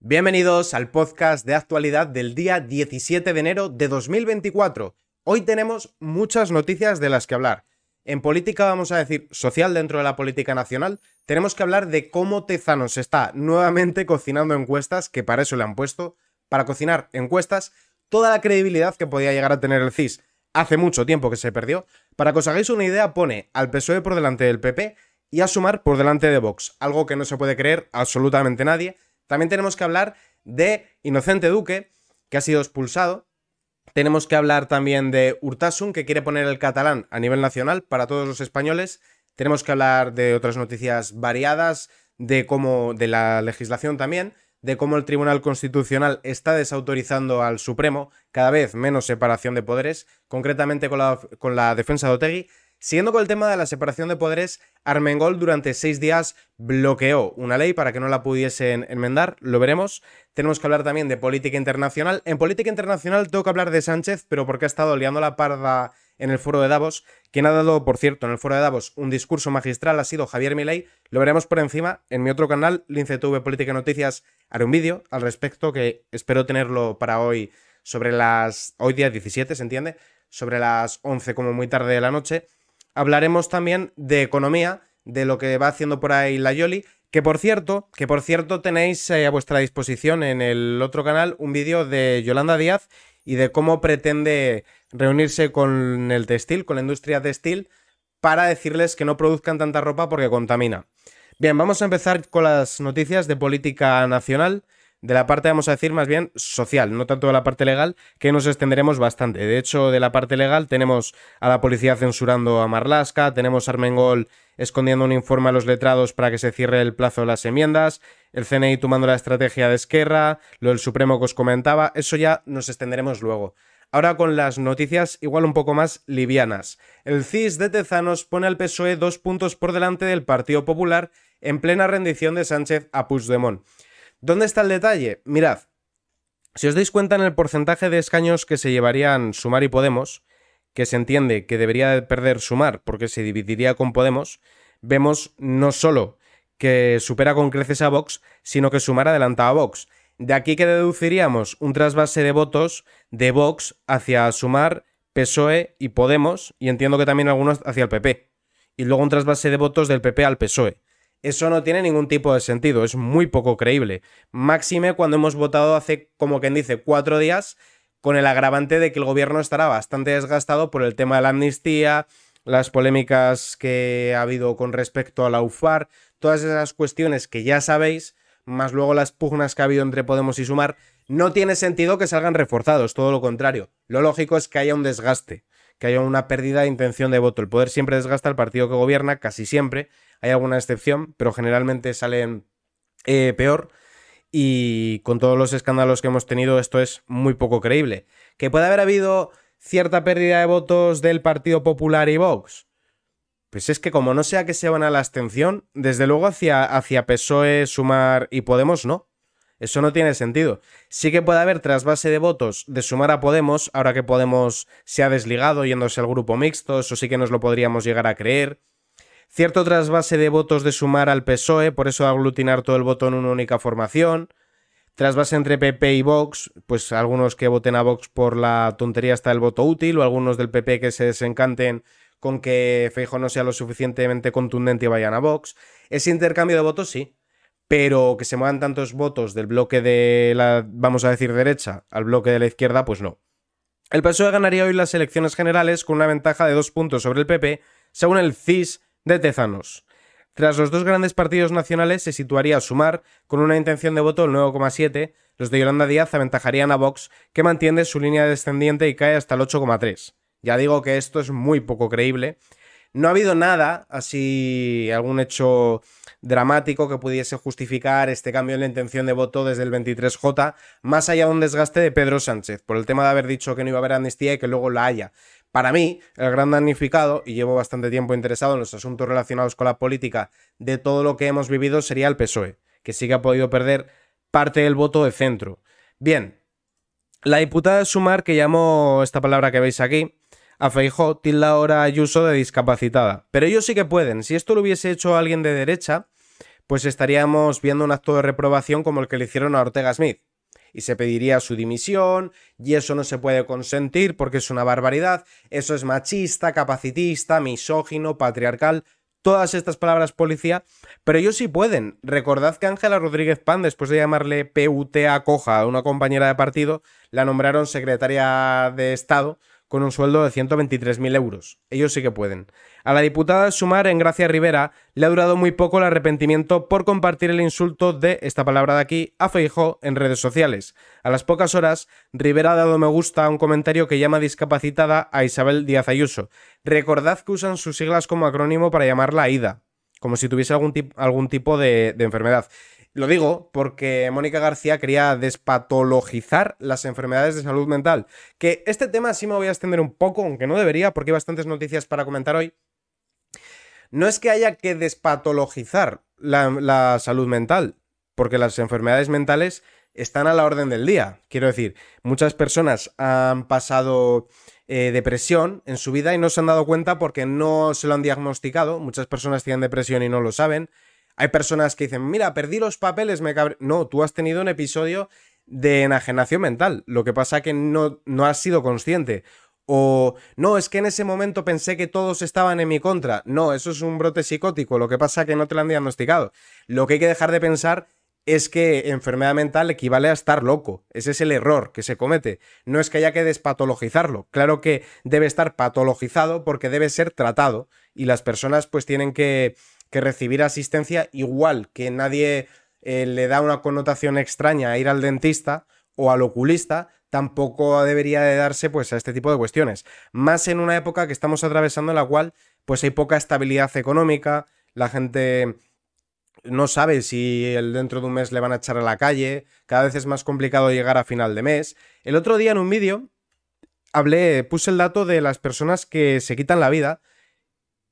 Bienvenidos al podcast de actualidad del día 17 de enero de 2024. Hoy tenemos muchas noticias de las que hablar. En política vamos a decir social dentro de la política nacional, tenemos que hablar de cómo Tezanos está nuevamente cocinando encuestas, que para eso le han puesto, para cocinar encuestas, toda la credibilidad que podía llegar a tener el CIS. Hace mucho tiempo que se perdió. Para que os hagáis una idea, pone al PSOE por delante del PP y a Sumar por delante de Vox, algo que no se puede creer absolutamente nadie también tenemos que hablar de Inocente Duque, que ha sido expulsado. Tenemos que hablar también de Urtasun, que quiere poner el catalán a nivel nacional para todos los españoles. Tenemos que hablar de otras noticias variadas, de cómo de la legislación también, de cómo el Tribunal Constitucional está desautorizando al Supremo, cada vez menos separación de poderes, concretamente con la, con la defensa de Otegui, Siguiendo con el tema de la separación de poderes, Armengol durante seis días bloqueó una ley para que no la pudiesen enmendar, lo veremos. Tenemos que hablar también de política internacional. En política internacional tengo que hablar de Sánchez, pero porque ha estado liando la parda en el foro de Davos. Quien ha dado, por cierto, en el foro de Davos un discurso magistral ha sido Javier Milei. Lo veremos por encima en mi otro canal, Lince TV Política Noticias. Haré un vídeo al respecto que espero tenerlo para hoy sobre las... Hoy día 17, ¿se entiende? Sobre las 11 como muy tarde de la noche hablaremos también de economía, de lo que va haciendo por ahí la Yoli, que por cierto, que por cierto tenéis eh, a vuestra disposición en el otro canal un vídeo de Yolanda Díaz y de cómo pretende reunirse con el textil, con la industria textil, para decirles que no produzcan tanta ropa porque contamina. Bien, vamos a empezar con las noticias de política nacional de la parte, vamos a decir, más bien social, no tanto de la parte legal, que nos extenderemos bastante. De hecho, de la parte legal tenemos a la policía censurando a Marlasca, tenemos a Armengol escondiendo un informe a los letrados para que se cierre el plazo de las enmiendas, el CNI tomando la estrategia de Esquerra, lo del Supremo que os comentaba, eso ya nos extenderemos luego. Ahora con las noticias igual un poco más livianas. El CIS de Tezanos pone al PSOE dos puntos por delante del Partido Popular en plena rendición de Sánchez a Puigdemont. ¿Dónde está el detalle? Mirad, si os dais cuenta en el porcentaje de escaños que se llevarían Sumar y Podemos, que se entiende que debería perder Sumar porque se dividiría con Podemos, vemos no solo que supera con creces a Vox, sino que Sumar adelanta a Vox. De aquí que deduciríamos un trasvase de votos de Vox hacia Sumar, PSOE y Podemos, y entiendo que también algunos hacia el PP. Y luego un trasvase de votos del PP al PSOE. Eso no tiene ningún tipo de sentido, es muy poco creíble. Máxime cuando hemos votado hace, como quien dice, cuatro días, con el agravante de que el gobierno estará bastante desgastado por el tema de la amnistía, las polémicas que ha habido con respecto a la UFAR, todas esas cuestiones que ya sabéis, más luego las pugnas que ha habido entre Podemos y Sumar, no tiene sentido que salgan reforzados, todo lo contrario. Lo lógico es que haya un desgaste, que haya una pérdida de intención de voto. El poder siempre desgasta al partido que gobierna, casi siempre, hay alguna excepción, pero generalmente salen eh, peor. Y con todos los escándalos que hemos tenido, esto es muy poco creíble. ¿Que puede haber habido cierta pérdida de votos del Partido Popular y Vox? Pues es que como no sea que se van a la abstención, desde luego hacia, hacia PSOE, Sumar y Podemos no. Eso no tiene sentido. Sí que puede haber trasvase de votos de sumar a Podemos, ahora que Podemos se ha desligado yéndose al grupo mixto, eso sí que nos lo podríamos llegar a creer. Cierto trasvase de votos de sumar al PSOE, por eso aglutinar todo el voto en una única formación. Trasvase entre PP y Vox, pues algunos que voten a Vox por la tontería hasta el voto útil, o algunos del PP que se desencanten con que Feijo no sea lo suficientemente contundente y vayan a Vox. Ese intercambio de votos sí, pero que se muevan tantos votos del bloque de la, vamos a decir, derecha al bloque de la izquierda, pues no. El PSOE ganaría hoy las elecciones generales con una ventaja de dos puntos sobre el PP, según el CIS de Tezanos. Tras los dos grandes partidos nacionales se situaría a Sumar, con una intención de voto del 9,7, los de Yolanda Díaz aventajarían a Vox, que mantiene su línea descendiente y cae hasta el 8,3. Ya digo que esto es muy poco creíble. No ha habido nada, así algún hecho dramático que pudiese justificar este cambio en la intención de voto desde el 23J, más allá de un desgaste de Pedro Sánchez, por el tema de haber dicho que no iba a haber amnistía y que luego la haya. Para mí, el gran damnificado, y llevo bastante tiempo interesado en los asuntos relacionados con la política de todo lo que hemos vivido, sería el PSOE, que sí que ha podido perder parte del voto de centro. Bien, la diputada de Sumar, que llamó esta palabra que veis aquí, a tilda ahora Ayuso de discapacitada. Pero ellos sí que pueden. Si esto lo hubiese hecho alguien de derecha, pues estaríamos viendo un acto de reprobación como el que le hicieron a Ortega Smith y se pediría su dimisión, y eso no se puede consentir porque es una barbaridad, eso es machista, capacitista, misógino, patriarcal, todas estas palabras policía, pero ellos sí pueden. Recordad que Ángela Rodríguez Pan, después de llamarle PUTA Coja a una compañera de partido, la nombraron secretaria de Estado con un sueldo de 123.000 euros. Ellos sí que pueden. A la diputada Sumar en Gracia Rivera le ha durado muy poco el arrepentimiento por compartir el insulto de esta palabra de aquí a Feijó en redes sociales. A las pocas horas, Rivera ha dado me gusta a un comentario que llama discapacitada a Isabel Díaz Ayuso. Recordad que usan sus siglas como acrónimo para llamarla Ida, como si tuviese algún, tipo de enfermedad. Lo digo porque Mónica García quería despatologizar las enfermedades de salud mental. Que este tema sí me voy a extender un poco, aunque no debería, porque hay bastantes noticias para comentar hoy. No es que haya que despatologizar la, salud mental, porque las enfermedades mentales están a la orden del día. Quiero decir, muchas personas han pasado eh, depresión en su vida y no se han dado cuenta porque no se lo han diagnosticado. Muchas personas tienen depresión y no lo saben. Hay personas que dicen, mira, perdí los papeles, me cabré. No, tú has tenido un episodio de enajenación mental. Lo que pasa que no, no has sido consciente. O no, es que en ese momento pensé que todos estaban en mi contra. No, eso es un brote psicótico. Lo que pasa que no te lo han diagnosticado. Lo que hay que dejar de pensar es que enfermedad mental equivale a estar loco. Ese es el error que se comete. No es que haya que despatologizarlo. Claro que debe estar patologizado porque debe ser tratado. Y las personas pues tienen que que recibir asistencia igual que nadie eh, le da una connotación extraña a ir al dentista o al oculista, tampoco debería de darse pues a este tipo de cuestiones. Más en una época que estamos atravesando en la cual pues hay poca estabilidad económica, la gente no sabe si dentro de un mes le van a echar a la calle, cada vez es más complicado llegar a final de mes. El otro día en un vídeo hablé, puse el dato de las personas que se quitan la vida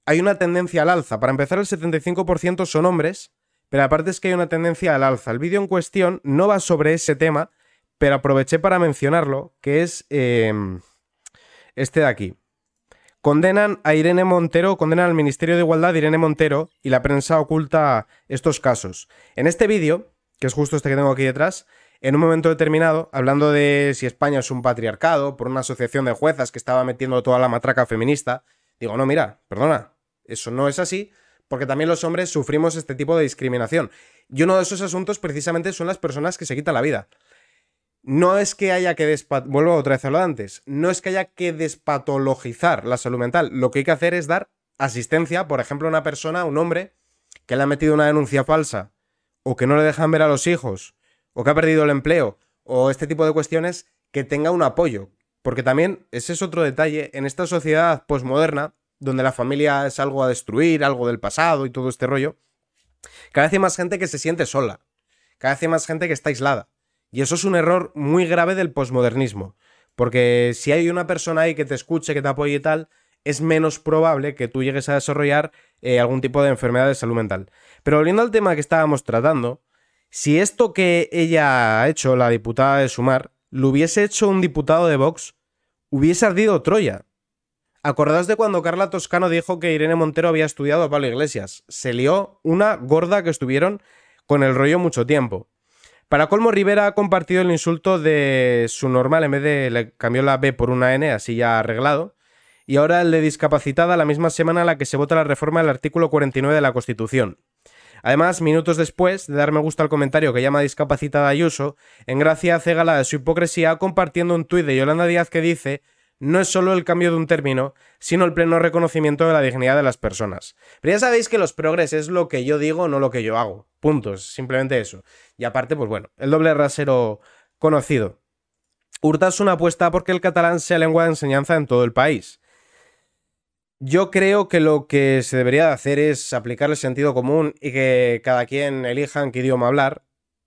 hay una tendencia al alza. Para empezar, el 75% son hombres, pero aparte es que hay una tendencia al alza. El vídeo en cuestión no va sobre ese tema, pero aproveché para mencionarlo, que es em, este de aquí. Condenan a Irene Montero, condenan al Ministerio de Igualdad Irene Montero y la prensa oculta estos casos. En este vídeo, que es justo este que tengo aquí detrás, en un momento determinado, hablando de si España es un patriarcado por una asociación de juezas que estaba metiendo toda la matraca feminista, digo, no, mira, perdona, eso no es así, porque también los hombres sufrimos este tipo de discriminación. Y uno de esos asuntos precisamente son las personas que se quitan la vida. No es que haya que vuelvo otra vez a lo de antes, no es que haya que despatologizar la salud mental, lo que hay que hacer es dar asistencia, por ejemplo, a una persona, a un hombre que le ha metido una denuncia falsa o que no le dejan ver a los hijos o que ha perdido el empleo o este tipo de cuestiones que tenga un apoyo, porque también ese es otro detalle en esta sociedad posmoderna donde la familia es algo a destruir, algo del pasado y todo este rollo, cada vez hay más gente que se siente sola, cada vez hay más gente que está aislada. Y eso es un error muy grave del posmodernismo, porque si hay una persona ahí que te escuche, que te apoye y tal, es menos probable que tú llegues a desarrollar eh, algún tipo de enfermedad de salud mental. Pero volviendo al tema que estábamos tratando, si esto que ella ha hecho, la diputada de Sumar, lo hubiese hecho un diputado de Vox, hubiese ardido Troya. Acordaos de cuando Carla Toscano dijo que Irene Montero había estudiado a Pablo Iglesias. Se lió una gorda que estuvieron con el rollo mucho tiempo. Para colmo, Rivera ha compartido el insulto de su normal, en vez de le cambió la B por una N, así ya arreglado. Y ahora el de discapacitada, la misma semana en la que se vota la reforma del artículo 49 de la Constitución. Además, minutos después de dar me gusta al comentario que llama discapacitada Ayuso, en gracia hace gala de su hipocresía compartiendo un tuit de Yolanda Díaz que dice no es solo el cambio de un término, sino el pleno reconocimiento de la dignidad de las personas. Pero ya sabéis que los progres es lo que yo digo, no lo que yo hago. Puntos, simplemente eso. Y aparte, pues bueno, el doble rasero conocido. Hurtas una apuesta porque el catalán sea lengua de enseñanza en todo el país. Yo creo que lo que se debería de hacer es aplicar el sentido común y que cada quien elija en qué idioma hablar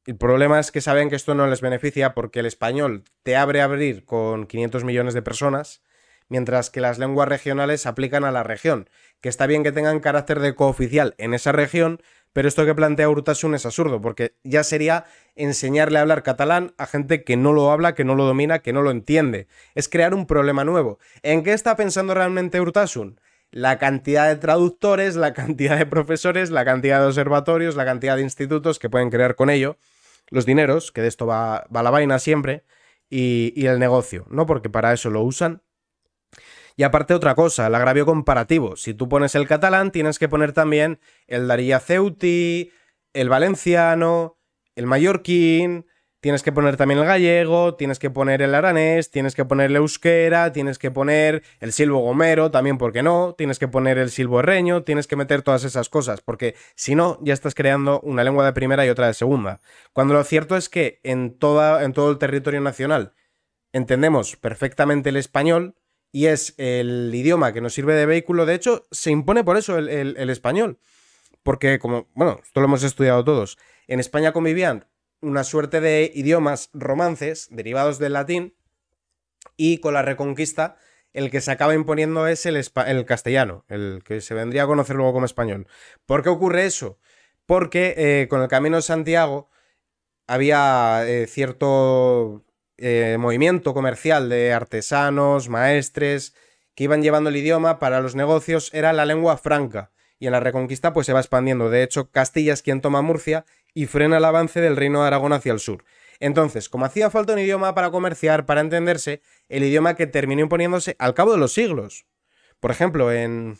el problema es que saben que esto no les beneficia porque el español te abre a abrir con 500 millones de personas, mientras que las lenguas regionales se aplican a la región, que está bien que tengan carácter de cooficial en esa región, pero esto que plantea Urtasun es absurdo, porque ya sería enseñarle a hablar catalán a gente que no lo habla, que no lo domina, que no lo entiende. Es crear un problema nuevo. ¿En qué está pensando realmente Urtasun? La cantidad de traductores, la cantidad de profesores, la cantidad de observatorios, la cantidad de institutos que pueden crear con ello los dineros, que de esto va, la vaina siempre, y, el negocio, ¿no? Porque para eso lo usan. Y aparte otra cosa, el agravio comparativo. Si tú pones el catalán, tienes que poner también el Darilla Ceuti, el valenciano, el mallorquín, Tienes que poner también el gallego, tienes que poner el aranés, tienes que poner el euskera, tienes que poner el silbo gomero, también porque no, tienes que poner el silbo herreño, tienes que meter todas esas cosas, porque si no, ya estás creando una lengua de primera y otra de segunda. Cuando lo cierto es que en, toda, en todo el territorio nacional entendemos perfectamente el español y es el idioma que nos sirve de vehículo, de hecho, se impone por eso el, el español. Porque, como, bueno, esto lo hemos estudiado todos. En España convivían una suerte de idiomas romances derivados del latín y con la reconquista el que se acaba imponiendo es el, el castellano, el que se vendría a conocer luego como español. ¿Por qué ocurre eso? Porque eh, con el Camino de Santiago había eh, cierto eh, movimiento comercial de artesanos, maestres, que iban llevando el idioma para los negocios, era la lengua franca. Y en la Reconquista pues se va expandiendo. De hecho, Castilla es quien toma Murcia y frena el avance del Reino de Aragón hacia el sur. Entonces, como hacía falta un idioma para comerciar, para entenderse, el idioma que terminó imponiéndose al cabo de los siglos. Por ejemplo, en,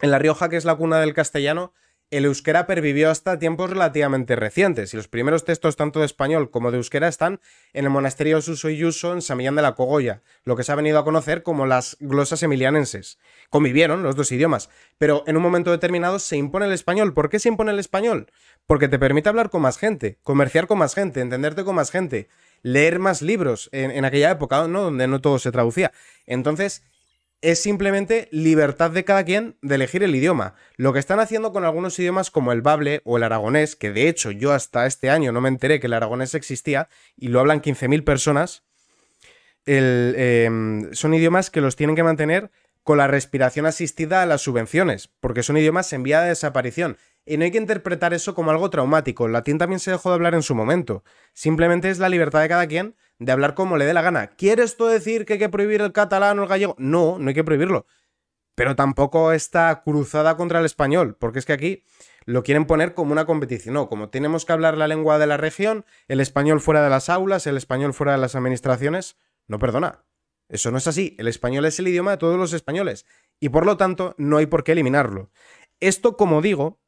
en La Rioja, que es la cuna del castellano, el euskera pervivió hasta tiempos relativamente recientes y los primeros textos tanto de español como de euskera están en el monasterio Suso y Yuso en San de la Cogolla, lo que se ha venido a conocer como las glosas emilianenses. Convivieron los dos idiomas, pero en un momento determinado se impone el español. ¿Por qué se impone el español? Porque te permite hablar con más gente, comerciar con más gente, entenderte con más gente, leer más libros en, aquella época, ¿no? Donde no todo se traducía. Entonces, es simplemente libertad de cada quien de elegir el idioma. Lo que están haciendo con algunos idiomas como el bable o el aragonés, que de hecho yo hasta este año no me enteré que el aragonés existía y lo hablan 15.000 personas, em, son idiomas que los tienen que mantener con la respiración asistida a las subvenciones, porque son idiomas en vía de desaparición. Y no hay que interpretar eso como algo traumático. El latín también se dejó de hablar en su momento. Simplemente es la libertad de cada quien de hablar como le dé la gana. ¿Quiere esto decir que hay que prohibir el catalán o el gallego? No, no hay que prohibirlo. Pero tampoco esta cruzada contra el español, porque es que aquí lo quieren poner como una competición. No, como tenemos que hablar la lengua de la región, el español fuera de las aulas, el español fuera de las administraciones, no perdona. Eso no es así. El español es el idioma de todos los españoles y por lo tanto no hay por qué eliminarlo. Esto, como digo,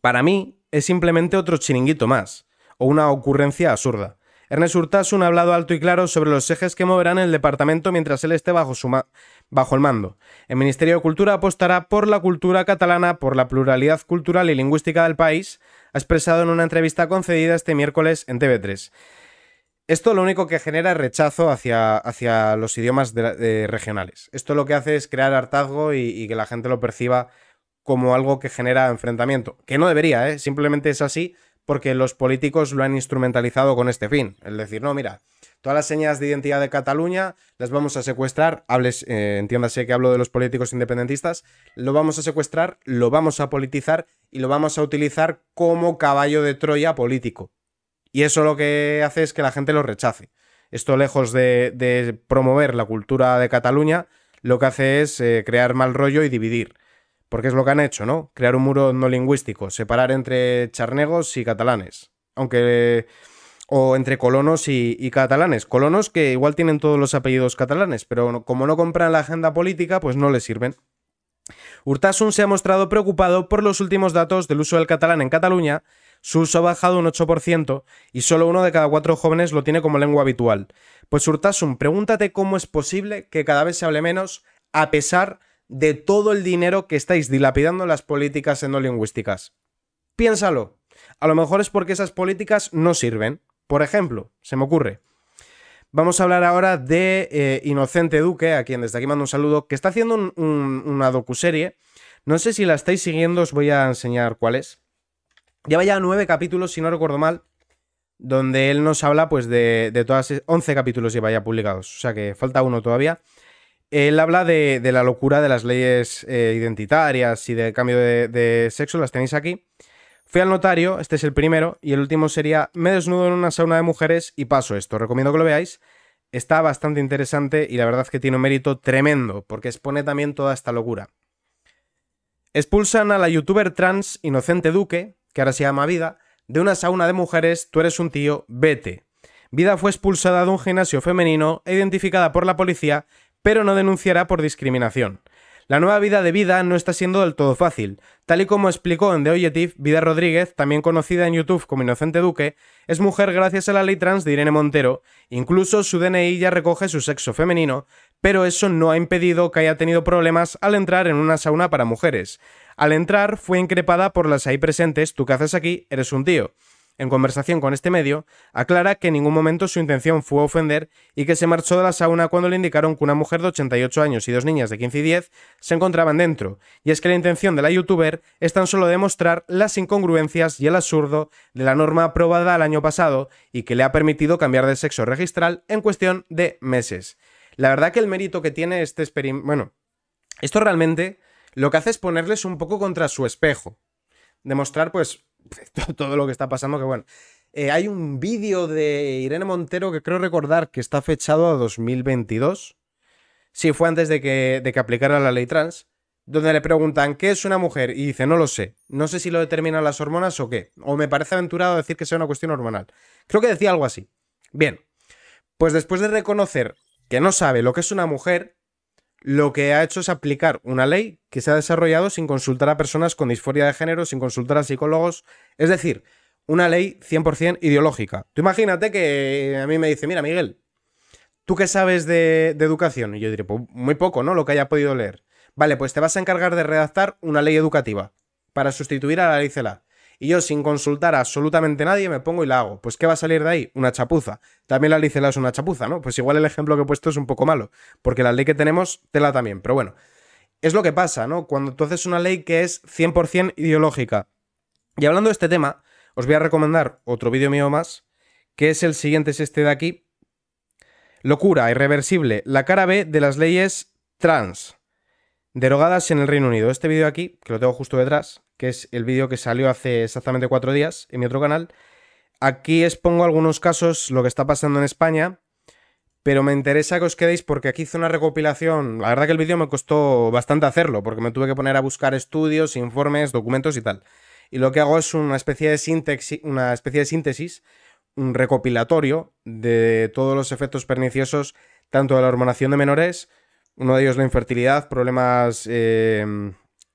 para mí es simplemente otro chiringuito más o una ocurrencia absurda. Ernest Urtasun ha hablado alto y claro sobre los ejes que moverán el departamento mientras él esté bajo, el mando. El Ministerio de Cultura apostará por la cultura catalana, por la pluralidad cultural y lingüística del país, ha expresado en una entrevista concedida este miércoles en TV3. Esto lo único que genera es rechazo hacia, hacia los idiomas regionales. Esto lo que hace es crear hartazgo y, que la gente lo perciba como algo que genera enfrentamiento. Que no debería, ¿eh? simplemente es así, porque los políticos lo han instrumentalizado con este fin. Es decir, no, mira, todas las señas de identidad de Cataluña las vamos a secuestrar, hables, eh, entiéndase que hablo de los políticos independentistas, lo vamos a secuestrar, lo vamos a politizar y lo vamos a utilizar como caballo de Troya político. Y eso lo que hace es que la gente lo rechace. Esto lejos de, promover la cultura de Cataluña, lo que hace es eh, crear mal rollo y dividir. Porque es lo que han hecho, ¿no? Crear un muro no lingüístico, separar entre charnegos y catalanes. Aunque. O entre colonos y, catalanes. Colonos que igual tienen todos los apellidos catalanes, pero como no compran la agenda política, pues no les sirven. Urtasun se ha mostrado preocupado por los últimos datos del uso del catalán en Cataluña. Su uso ha bajado un 8% y solo uno de cada cuatro jóvenes lo tiene como lengua habitual. Pues Urtasun, pregúntate cómo es posible que cada vez se hable menos a pesar de todo el dinero que estáis dilapidando en las políticas endolingüísticas Piénsalo. A lo mejor es porque esas políticas no sirven. Por ejemplo, se me ocurre. Vamos a hablar ahora de eh, Inocente Duque, a quien desde aquí mando un saludo, que está haciendo una docuserie. No sé si la estáis siguiendo, os voy a enseñar cuál es. Lleva ya nueve capítulos, si no recuerdo mal, donde él nos habla pues de, de todas... 11 e, capítulos lleva ya publicados, o sea que falta uno todavía. Él habla de, la locura de las leyes eh, identitarias y de cambio de, sexo, las tenéis aquí. Fui al notario, este es el primero, y el último sería Me desnudo en una sauna de mujeres y paso esto. Recomiendo que lo veáis. Está bastante interesante y la verdad es que tiene un mérito tremendo, porque expone también toda esta locura. Expulsan a la youtuber trans Inocente Duque, que ahora se llama Vida, de una sauna de mujeres, tú eres un tío, vete. Vida fue expulsada de un gimnasio femenino e identificada por la policía pero no denunciará por discriminación. La nueva vida de Vida no está siendo del todo fácil. Tal y como explicó en The Objective, Vida Rodríguez, también conocida en YouTube como Inocente Duque, es mujer gracias a la ley trans de Irene Montero. Incluso su DNI ya recoge su sexo femenino, pero eso no ha impedido que haya tenido problemas al entrar en una sauna para mujeres. Al entrar, fue increpada por las ahí presentes, tú qué haces aquí, eres un tío en conversación con este medio, aclara que en ningún momento su intención fue ofender y que se marchó de la sauna cuando le indicaron que una mujer de 88 años y dos niñas de 15 y 10 se encontraban dentro, y es que la intención de la youtuber es tan solo demostrar las incongruencias y el absurdo de la norma aprobada el año pasado y que le ha permitido cambiar de sexo registral en cuestión de meses. La verdad que el mérito que tiene este experimento... Bueno, esto realmente lo que hace es ponerles un poco contra su espejo. Demostrar, pues, todo lo que está pasando, que bueno. Eh, hay un vídeo de Irene Montero que creo recordar que está fechado a 2022. si fue antes de que, de que aplicara la ley trans. Donde le preguntan qué es una mujer y dice, no lo sé. No sé si lo determinan las hormonas o qué. O me parece aventurado decir que sea una cuestión hormonal. Creo que decía algo así. Bien. Pues después de reconocer que no sabe lo que es una mujer, lo que ha hecho es aplicar una ley que se ha desarrollado sin consultar a personas con disforia de género, sin consultar a psicólogos. Es decir, una ley 100% ideológica. Tú imagínate que eh, a mí me dice, mira Miguel, ¿tú qué sabes de, educación? Y yo diré, pues muy poco, ¿no? Lo que haya podido leer. Vale, pues te vas a encargar de redactar una ley educativa para sustituir a la ley CELA y yo sin consultar a absolutamente nadie me pongo y la hago. Pues ¿qué va a salir de ahí? Una chapuza. También la ley es una chapuza, ¿no? Pues igual el ejemplo que he puesto es un poco malo, porque la ley que tenemos tela también, pero bueno. Es lo que pasa, ¿no? Cuando tú haces una ley que es 100% ideológica. Y hablando de este tema, os voy a recomendar otro vídeo mío más, que es el siguiente, es este de aquí. Locura, irreversible, la cara B de las leyes trans. Derogadas en el Reino Unido. Este vídeo aquí, que lo tengo justo detrás, que es el vídeo que salió hace exactamente cuatro días en mi otro canal, aquí expongo algunos casos, lo que está pasando en España, pero me interesa que os quedéis porque aquí hice una recopilación. La verdad que el vídeo me costó bastante hacerlo, porque me tuve que poner a buscar estudios, informes, documentos y tal. Y lo que hago es una especie de síntesis, una especie de síntesis un recopilatorio de todos los efectos perniciosos, tanto de la hormonación de menores uno de ellos la infertilidad, problemas eh,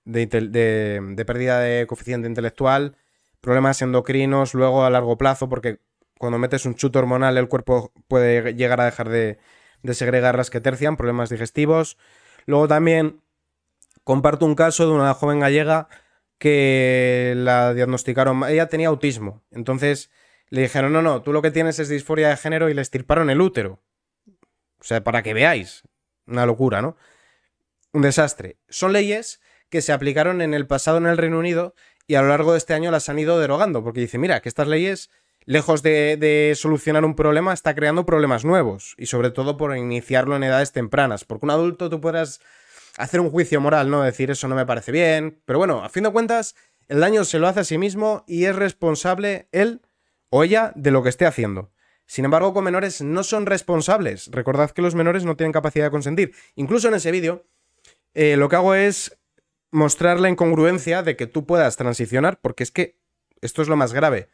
de, pérdida de coeficiente intelectual, problemas endocrinos, luego a largo plazo, porque cuando metes un chuto hormonal el cuerpo puede llegar a dejar de, de segregar las que tercian, problemas digestivos. Luego también comparto un caso de una joven gallega que la diagnosticaron, ella tenía autismo, entonces le dijeron, no, no, tú lo que tienes es disforia de género y le estirparon el útero. O sea, para que veáis una locura, ¿no? Un desastre. Son leyes que se aplicaron en el pasado en el Reino Unido y a lo largo de este año las han ido derogando, porque dice, mira, que estas leyes, lejos de, solucionar un problema, está creando problemas nuevos, y sobre todo por iniciarlo en edades tempranas, porque un adulto tú podrás hacer un juicio moral, ¿no? Decir eso no me parece bien, pero bueno, a fin de cuentas, el daño se lo hace a sí mismo y es responsable él o ella de lo que esté haciendo. Sin embargo, con menores no son responsables. Recordad que los menores no tienen capacidad de consentir. Incluso en ese vídeo, eh, lo que hago es mostrar la incongruencia de que tú puedas transicionar, porque es que esto es lo más grave.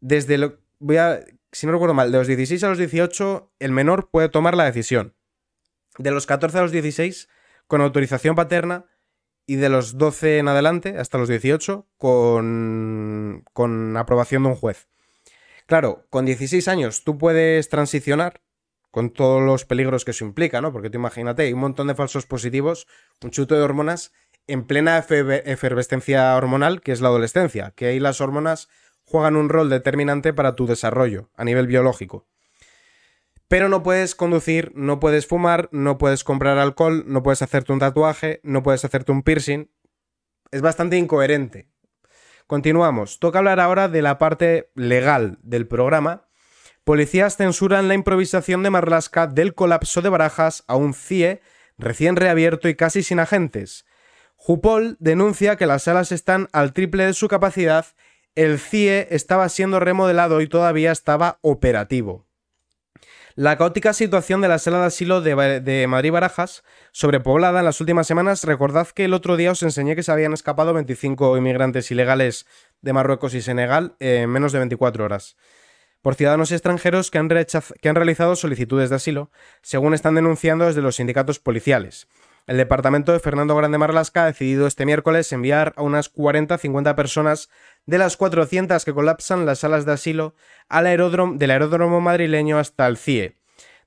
Desde lo. Voy a. Si no recuerdo mal, de los 16 a los 18, el menor puede tomar la decisión. De los 14 a los 16, con autorización paterna. Y de los 12 en adelante, hasta los 18, con, con aprobación de un juez. Claro, con 16 años tú puedes transicionar con todos los peligros que eso implica, ¿no? Porque tú imagínate, hay un montón de falsos positivos, un chuto de hormonas en plena efervescencia hormonal, que es la adolescencia, que ahí las hormonas juegan un rol determinante para tu desarrollo a nivel biológico. Pero no puedes conducir, no puedes fumar, no puedes comprar alcohol, no puedes hacerte un tatuaje, no puedes hacerte un piercing. Es bastante incoherente Continuamos. Toca hablar ahora de la parte legal del programa. Policías censuran la improvisación de Marlasca del colapso de barajas a un CIE recién reabierto y casi sin agentes. Jupol denuncia que las salas están al triple de su capacidad, el CIE estaba siendo remodelado y todavía estaba operativo. La caótica situación de la sala de asilo de, Madrid Barajas, sobrepoblada en las últimas semanas, recordad que el otro día os enseñé que se habían escapado 25 inmigrantes ilegales de Marruecos y Senegal en menos de 24 horas por ciudadanos extranjeros que han, que han, realizado solicitudes de asilo, según están denunciando desde los sindicatos policiales. El departamento de Fernando Grande Marlasca ha decidido este miércoles enviar a unas 40-50 personas de las 400 que colapsan las salas de asilo al aeródromo, del aeródromo madrileño hasta el CIE,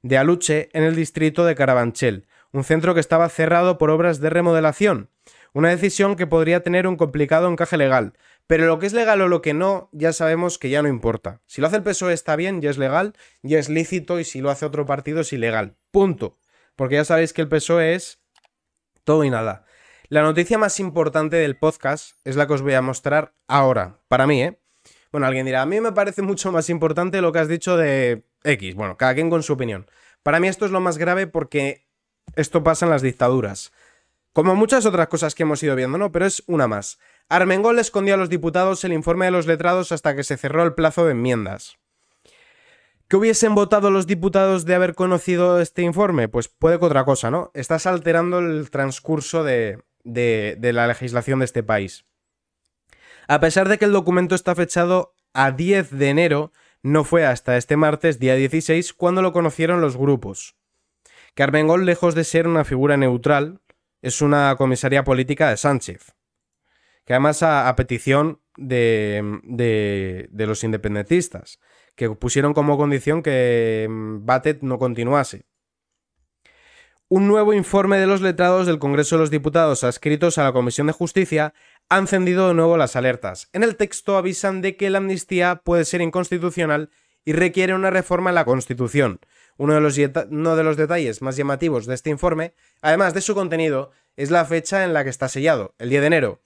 de Aluche, en el distrito de Carabanchel, un centro que estaba cerrado por obras de remodelación. Una decisión que podría tener un complicado encaje legal, pero lo que es legal o lo que no, ya sabemos que ya no importa. Si lo hace el PSOE está bien, ya es legal, ya es lícito, y si lo hace otro partido es ilegal. Punto. Porque ya sabéis que el PSOE es todo y nada. La noticia más importante del podcast es la que os voy a mostrar ahora, para mí, ¿eh? Bueno, alguien dirá, a mí me parece mucho más importante lo que has dicho de X. Bueno, cada quien con su opinión. Para mí esto es lo más grave porque esto pasa en las dictaduras. Como muchas otras cosas que hemos ido viendo, ¿no? Pero es una más. Armengol escondió a los diputados el informe de los letrados hasta que se cerró el plazo de enmiendas. ¿Qué hubiesen votado los diputados de haber conocido este informe? Pues puede que otra cosa, ¿no? Estás alterando el transcurso de, la legislación de este país. A pesar de que el documento está fechado a 10 de enero, no fue hasta este martes, día 16, cuando lo conocieron los grupos. Carmen Gol, lejos de ser una figura neutral, es una comisaría política de Sánchez, que además a, petición de, de, los independentistas que pusieron como condición que mm, Batet no continuase. Un nuevo informe de los letrados del Congreso de los Diputados adscritos a la Comisión de Justicia ha encendido de nuevo las alertas. En el texto avisan de que la amnistía puede ser inconstitucional y requiere una reforma en la Constitución. Uno de, los, uno de los detalles más llamativos de este informe, además de su contenido, es la fecha en la que está sellado, el 10 de enero.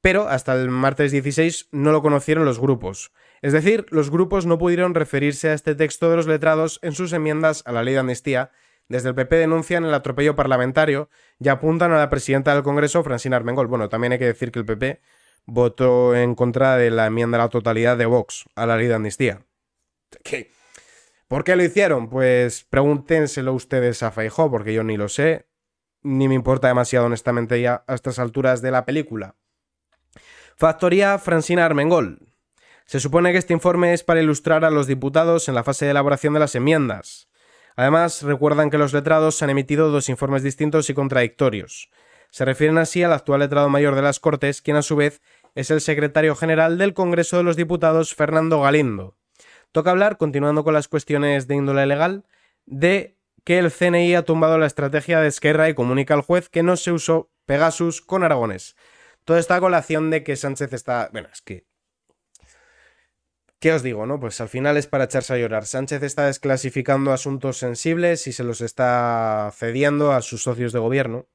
Pero hasta el martes 16 no lo conocieron los grupos. Es decir, los grupos no pudieron referirse a este texto de los letrados en sus enmiendas a la ley de amnistía. Desde el PP denuncian el atropello parlamentario y apuntan a la presidenta del Congreso, Francina Armengol. Bueno, también hay que decir que el PP votó en contra de la enmienda a la totalidad de Vox a la ley de amnistía. ¿Por qué lo hicieron? Pues pregúntenselo ustedes a Feijó, porque yo ni lo sé, ni me importa demasiado honestamente ya a estas alturas de la película. Factoría Francina Armengol. Se supone que este informe es para ilustrar a los diputados en la fase de elaboración de las enmiendas. Además, recuerdan que los letrados han emitido dos informes distintos y contradictorios. Se refieren así al actual letrado mayor de las Cortes, quien a su vez es el secretario general del Congreso de los Diputados, Fernando Galindo. Toca hablar, continuando con las cuestiones de índole legal, de que el CNI ha tumbado la estrategia de Esquerra y comunica al juez que no se usó Pegasus con Aragones. Toda esta colación de que Sánchez está... Bueno, es que ¿Qué os digo, no? Pues al final es para echarse a llorar. Sánchez está desclasificando asuntos sensibles y se los está cediendo a sus socios de gobierno.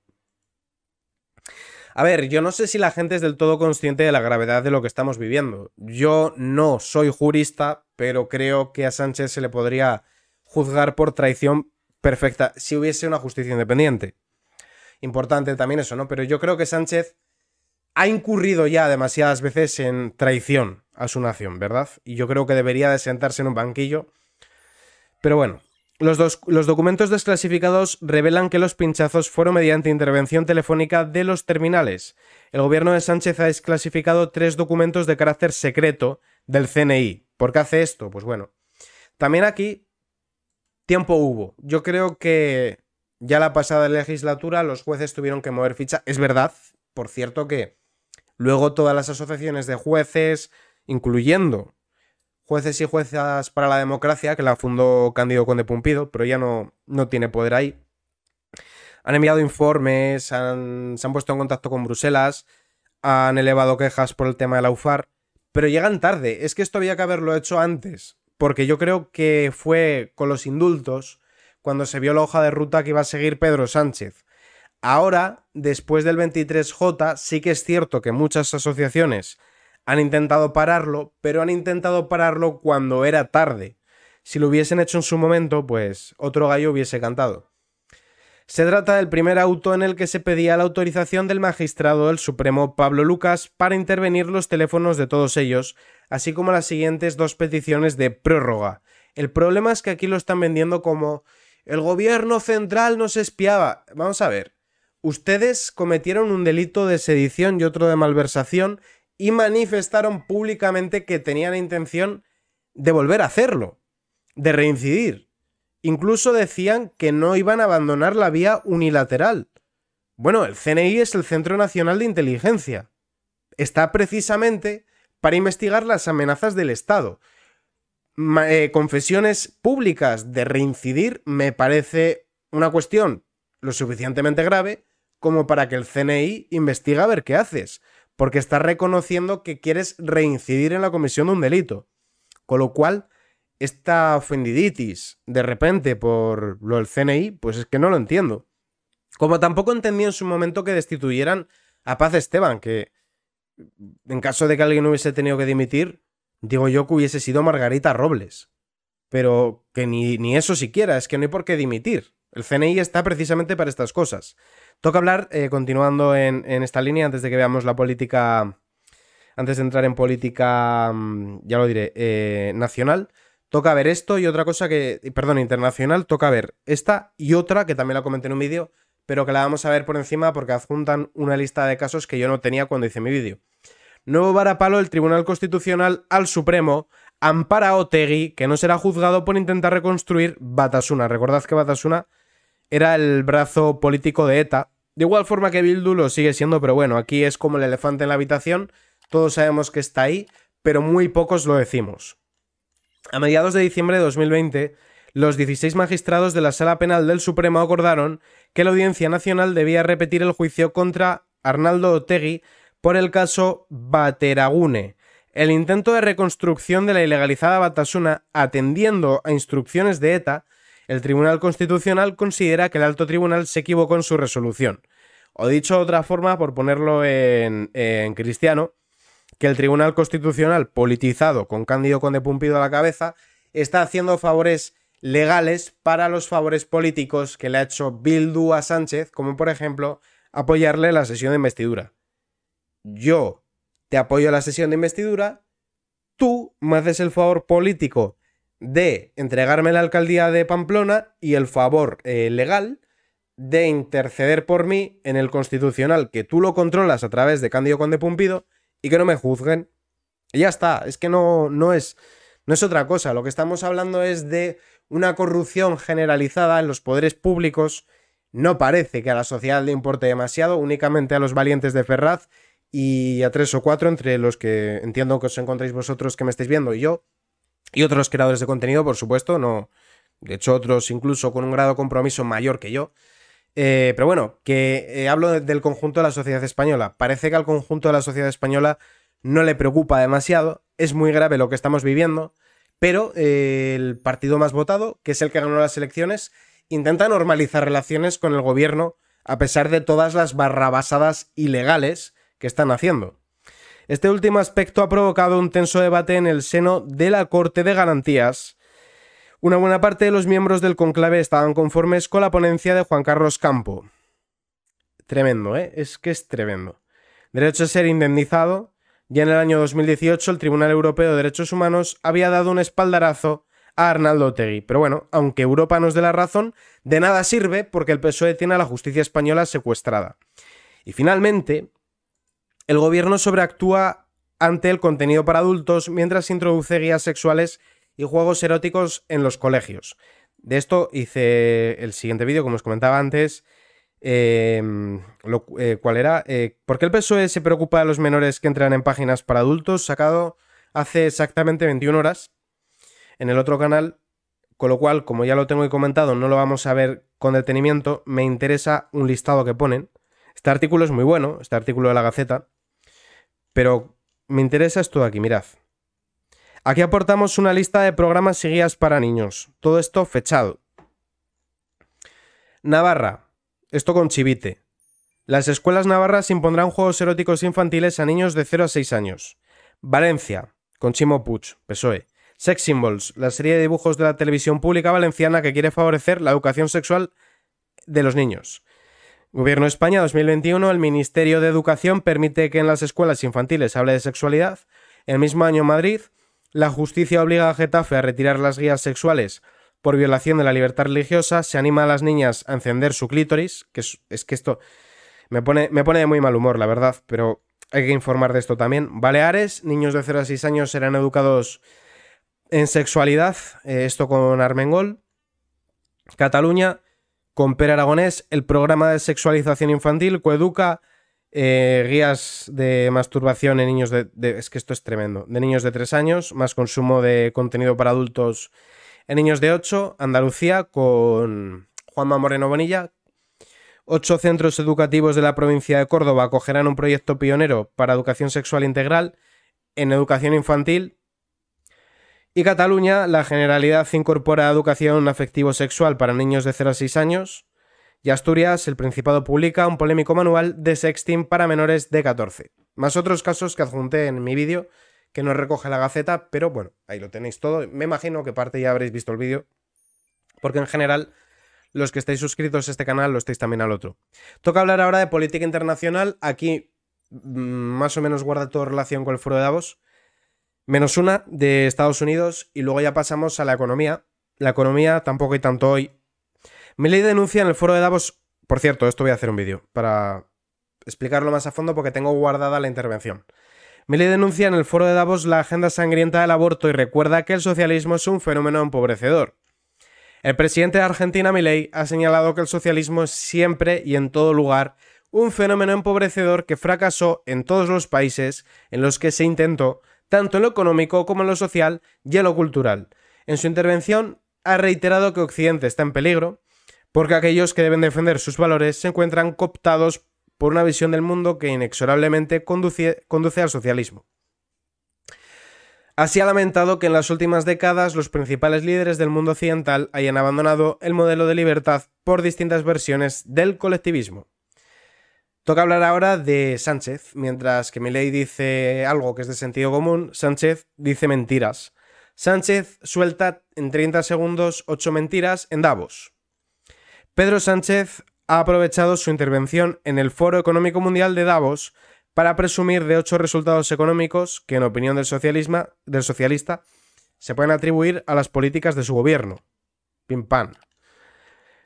A ver, yo no sé si la gente es del todo consciente de la gravedad de lo que estamos viviendo. Yo no soy jurista, pero creo que a Sánchez se le podría juzgar por traición perfecta si hubiese una justicia independiente. Importante también eso, ¿no? Pero yo creo que Sánchez ha incurrido ya demasiadas veces en traición a su nación, ¿verdad? Y yo creo que debería de sentarse en un banquillo. Pero bueno, los, los, documentos desclasificados revelan que los pinchazos fueron mediante intervención telefónica de los terminales. El gobierno de Sánchez ha desclasificado tres documentos de carácter secreto del CNI. ¿Por qué hace esto? Pues bueno, también aquí tiempo hubo. Yo creo que ya la pasada legislatura los jueces tuvieron que mover ficha. Es verdad, por cierto, que luego todas las asociaciones de jueces, incluyendo Jueces y Juezas para la Democracia, que la fundó Cándido Conde Pumpido, pero ya no, no tiene poder ahí. Han enviado informes, se han puesto en contacto con Bruselas, han elevado quejas por el tema de la UFAR, pero llegan tarde. Es que esto había que haberlo hecho antes, porque yo creo que fue con los indultos cuando se vio la hoja de ruta que iba a seguir Pedro Sánchez. Ahora, después del 23J, sí que es cierto que muchas asociaciones han intentado pararlo, pero han intentado pararlo cuando era tarde. Si lo hubiesen hecho en su momento, pues otro gallo hubiese cantado. Se trata del primer auto en el que se pedía la autorización del magistrado del Supremo Pablo Lucas para intervenir los teléfonos de todos ellos, así como las siguientes dos peticiones de prórroga. El problema es que aquí lo están vendiendo como el gobierno central nos espiaba. Vamos a ver. Ustedes cometieron un delito de sedición y otro de malversación y manifestaron públicamente que tenían la intención de volver a hacerlo, de reincidir. Incluso decían que no iban a abandonar la vía unilateral. Bueno, el CNI es el Centro Nacional de Inteligencia. Está precisamente para investigar las amenazas del Estado. Eh, confesiones públicas de reincidir me parece una cuestión lo suficientemente grave como para que el CNI investigue a ver qué haces porque estás reconociendo que quieres reincidir en la comisión de un delito. Con lo cual, esta ofendiditis de repente por lo del CNI, pues es que no lo entiendo. Como tampoco entendí en su momento que destituyeran a Paz Esteban, que en caso de que alguien hubiese tenido que dimitir, digo yo que hubiese sido Margarita Robles. Pero que ni, ni eso siquiera, es que no hay por qué dimitir. El CNI está precisamente para estas cosas. Toca hablar, eh, continuando en, esta línea, antes de que veamos la política, antes de entrar en política, mm, ya lo diré, eh, nacional, toca ver esto y otra cosa que, perdón, internacional, toca ver esta y otra que también la comenté en un vídeo, pero que la vamos a ver por encima porque adjuntan una lista de casos que yo no tenía cuando hice mi vídeo. Nuevo varapalo el Tribunal Constitucional al Supremo ampara a Otegui, que no será juzgado por intentar reconstruir Batasuna. Recordad que Batasuna era el brazo político de ETA. De igual forma que Bildu lo sigue siendo, pero bueno, aquí es como el elefante en la habitación, todos sabemos que está ahí, pero muy pocos lo decimos. A mediados de diciembre de 2020, los 16 magistrados de la Sala Penal del Supremo acordaron que la Audiencia Nacional debía repetir el juicio contra Arnaldo Otegui por el caso Bateragune, el intento de reconstrucción de la ilegalizada Batasuna atendiendo a instrucciones de ETA el Tribunal Constitucional considera que el alto tribunal se equivocó en su resolución. O dicho de otra forma, por ponerlo en, cristiano, que el Tribunal Constitucional, politizado con Cándido Conde Pumpido a la cabeza, está haciendo favores legales para los favores políticos que le ha hecho Bildu a Sánchez, como por ejemplo apoyarle la sesión de investidura. Yo te apoyo la sesión de investidura, tú me haces el favor político de entregarme la alcaldía de Pamplona y el favor eh, legal de interceder por mí en el constitucional, que tú lo controlas a través de Cándido Conde Pumpido y que no me juzguen. Y ya está, es que no, no, es, no es otra cosa. Lo que estamos hablando es de una corrupción generalizada en los poderes públicos. No parece que a la sociedad le importe demasiado, únicamente a los valientes de Ferraz y a tres o cuatro entre los que entiendo que os encontréis vosotros que me estáis viendo y yo, y otros creadores de contenido, por supuesto, no. De hecho, otros incluso con un grado de compromiso mayor que yo. Eh, pero bueno, que eh, hablo del conjunto de la sociedad española. Parece que al conjunto de la sociedad española no le preocupa demasiado. Es muy grave lo que estamos viviendo. Pero eh, el partido más votado, que es el que ganó las elecciones, intenta normalizar relaciones con el gobierno a pesar de todas las barrabasadas ilegales que están haciendo. Este último aspecto ha provocado un tenso debate en el seno de la Corte de Garantías. Una buena parte de los miembros del conclave estaban conformes con la ponencia de Juan Carlos Campo. Tremendo, ¿eh? Es que es tremendo. Derecho a ser indemnizado. Ya en el año 2018 el Tribunal Europeo de Derechos Humanos había dado un espaldarazo a Arnaldo Tegui. Pero bueno, aunque Europa nos dé la razón, de nada sirve porque el PSOE tiene a la justicia española secuestrada. Y finalmente, el gobierno sobreactúa ante el contenido para adultos mientras introduce guías sexuales y juegos eróticos en los colegios. De esto hice el siguiente vídeo, como os comentaba antes. Em, lo, eh, ¿Cuál era? Eh, ¿Por qué el PSOE se preocupa de los menores que entran en páginas para adultos? Sacado hace exactamente 21 horas en el otro canal. Con lo cual, como ya lo tengo y comentado, no lo vamos a ver con detenimiento. Me interesa un listado que ponen. Este artículo es muy bueno, este artículo de la Gaceta. Pero me interesa esto de aquí, mirad. Aquí aportamos una lista de programas y guías para niños. Todo esto fechado. Navarra. Esto con chivite. Las escuelas navarras impondrán juegos eróticos infantiles a niños de 0 a 6 años. Valencia. Con Chimo Puch PSOE. Sex Symbols, la serie de dibujos de la televisión pública valenciana que quiere favorecer la educación sexual de los niños. Gobierno de España 2021, el Ministerio de Educación permite que en las escuelas infantiles hable de sexualidad. El mismo año Madrid, la justicia obliga a Getafe a retirar las guías sexuales por violación de la libertad religiosa, se anima a las niñas a encender su clítoris, que es, que esto me pone, me pone de muy mal humor, la verdad, pero hay que informar de esto también. Baleares, niños de 0 a 6 años serán educados en sexualidad, eh, esto con Armengol. Cataluña, con Per Aragonés, el programa de sexualización infantil, coeduca, eh, guías de masturbación en niños de, Es que esto es tremendo. De niños de 3 años, más consumo de contenido para adultos en niños de 8, Andalucía, con Juanma Moreno Bonilla. Ocho centros educativos de la provincia de Córdoba acogerán un proyecto pionero para educación sexual integral en educación infantil y Cataluña, la Generalidad incorpora educación afectivo-sexual para niños de 0 a 6 años. Y Asturias, el Principado publica un polémico manual de sexting para menores de 14. Más otros casos que adjunté en mi vídeo, que no recoge la Gaceta, pero bueno, ahí lo tenéis todo. Me imagino que parte ya habréis visto el vídeo, porque en general los que estáis suscritos a este canal lo estáis también al otro. Toca hablar ahora de política internacional. Aquí mm, más o menos guarda toda relación con el foro de Davos. Menos una de Estados Unidos y luego ya pasamos a la economía. La economía tampoco hay tanto hoy. Milley denuncia en el foro de Davos. Por cierto, esto voy a hacer un vídeo para explicarlo más a fondo porque tengo guardada la intervención. Milley denuncia en el foro de Davos la agenda sangrienta del aborto y recuerda que el socialismo es un fenómeno empobrecedor. El presidente de Argentina, Milley, ha señalado que el socialismo es siempre y en todo lugar un fenómeno empobrecedor que fracasó en todos los países en los que se intentó tanto en lo económico como en lo social y en lo cultural. En su intervención ha reiterado que Occidente está en peligro porque aquellos que deben defender sus valores se encuentran cooptados por una visión del mundo que inexorablemente conduce, al socialismo. Así ha lamentado que en las últimas décadas los principales líderes del mundo occidental hayan abandonado el modelo de libertad por distintas versiones del colectivismo. Toca hablar ahora de Sánchez. Mientras que Milei dice algo que es de sentido común, Sánchez dice mentiras. Sánchez suelta en 30 segundos 8 mentiras en Davos. Pedro Sánchez ha aprovechado su intervención en el Foro Económico Mundial de Davos para presumir de 8 resultados económicos que, en opinión del, socialismo, del socialista, se pueden atribuir a las políticas de su gobierno. Pim pam.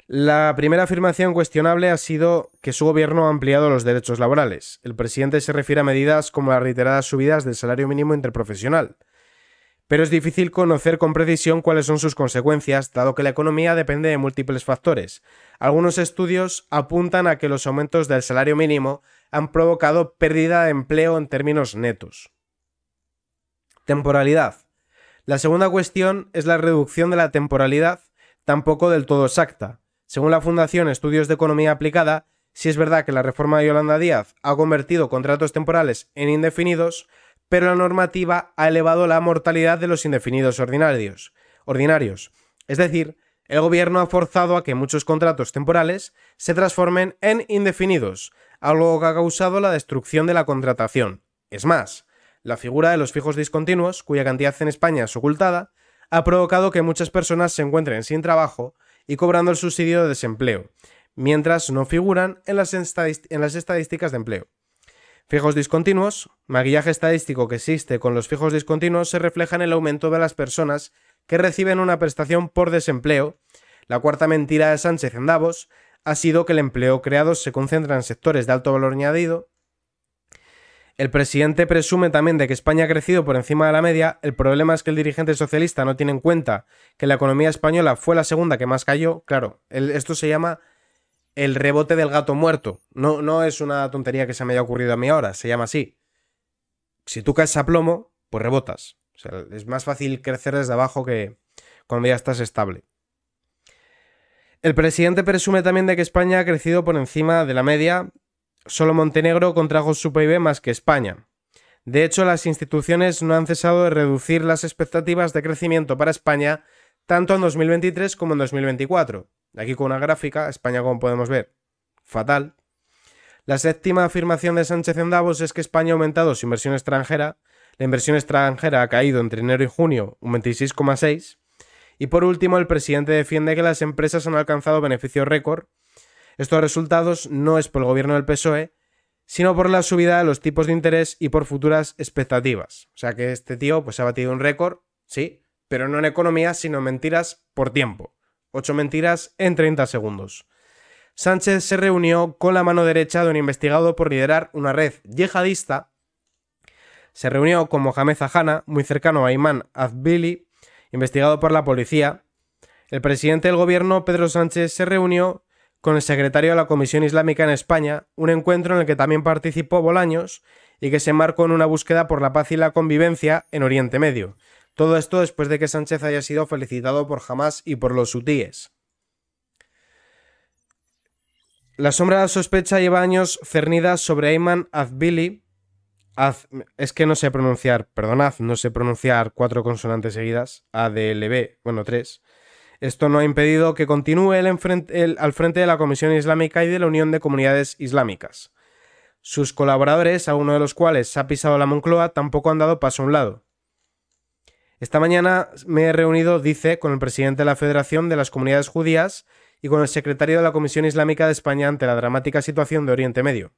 La primera afirmación cuestionable ha sido que su gobierno ha ampliado los derechos laborales. El presidente se refiere a medidas como las reiteradas subidas del salario mínimo interprofesional. Pero es difícil conocer con precisión cuáles son sus consecuencias, dado que la economía depende de múltiples factores. Algunos estudios apuntan a que los aumentos del salario mínimo han provocado pérdida de empleo en términos netos. Temporalidad. La segunda cuestión es la reducción de la temporalidad, tampoco del todo exacta. Según la Fundación Estudios de Economía Aplicada, si es verdad que la reforma de Yolanda Díaz ha convertido contratos temporales en indefinidos, pero la normativa ha elevado la mortalidad de los indefinidos ordinarios. ordinarios. Es decir, el gobierno ha forzado a que muchos contratos temporales se transformen en indefinidos, algo que ha causado la destrucción de la contratación. Es más, la figura de los fijos discontinuos, cuya cantidad en España es ocultada, ha provocado que muchas personas se encuentren sin trabajo y cobrando el subsidio de desempleo, mientras no figuran en las, estadísticas de empleo. Fijos discontinuos. Maquillaje estadístico que existe con los fijos discontinuos se refleja en el aumento de las personas que reciben una prestación por desempleo. La cuarta mentira de Sánchez en Davos ha sido que el empleo creado se concentra en sectores de alto valor añadido, el presidente presume también de que España ha crecido por encima de la media. El problema es que el dirigente socialista no tiene en cuenta que la economía española fue la segunda que más cayó. Claro, esto se llama el rebote del gato muerto. No, no es una tontería que se me haya ocurrido a mí ahora, se llama así. Si tú caes a plomo, pues rebotas. es más fácil crecer desde abajo que cuando ya estás estable. El presidente presume también de que España ha crecido por encima de la media. Solo Montenegro contrajo su PIB más que España. De hecho, las instituciones no han cesado de reducir las expectativas de crecimiento para España tanto en 2023 como en 2024. Aquí con una gráfica, España como podemos ver, fatal. La séptima afirmación de Sánchez en Davos es que España ha aumentado su inversión extranjera. La inversión extranjera ha caído entre enero y junio un 26,6. Y por último, el presidente defiende que las empresas han alcanzado beneficios récord estos resultados no es por el gobierno del PSOE, sino por la subida de los tipos de interés y por futuras expectativas. O sea que este tío pues, ha batido un récord, sí, pero no en economía, sino mentiras por tiempo. Ocho mentiras en 30 segundos. Sánchez se reunió con la mano derecha de un investigado por liderar una red yihadista. Se reunió con Mohamed Zahana, muy cercano a Imán Azbili, investigado por la policía. El presidente del gobierno, Pedro Sánchez, se reunió con el secretario de la Comisión Islámica en España, un encuentro en el que también participó Bolaños y que se marcó en una búsqueda por la paz y la convivencia en Oriente Medio. Todo esto después de que Sánchez haya sido felicitado por Hamas y por los hutíes. La sombra de la sospecha lleva años cernida sobre Ayman Azbili. es que no sé pronunciar, perdonad, no sé pronunciar cuatro consonantes seguidas, A, D, L, B, bueno, tres. Esto no ha impedido que continúe el al frente de la Comisión Islámica y de la Unión de Comunidades Islámicas. Sus colaboradores, a uno de los cuales ha pisado la Moncloa, tampoco han dado paso a un lado. Esta mañana me he reunido, dice, con el presidente de la Federación de las Comunidades Judías y con el secretario de la Comisión Islámica de España ante la dramática situación de Oriente Medio.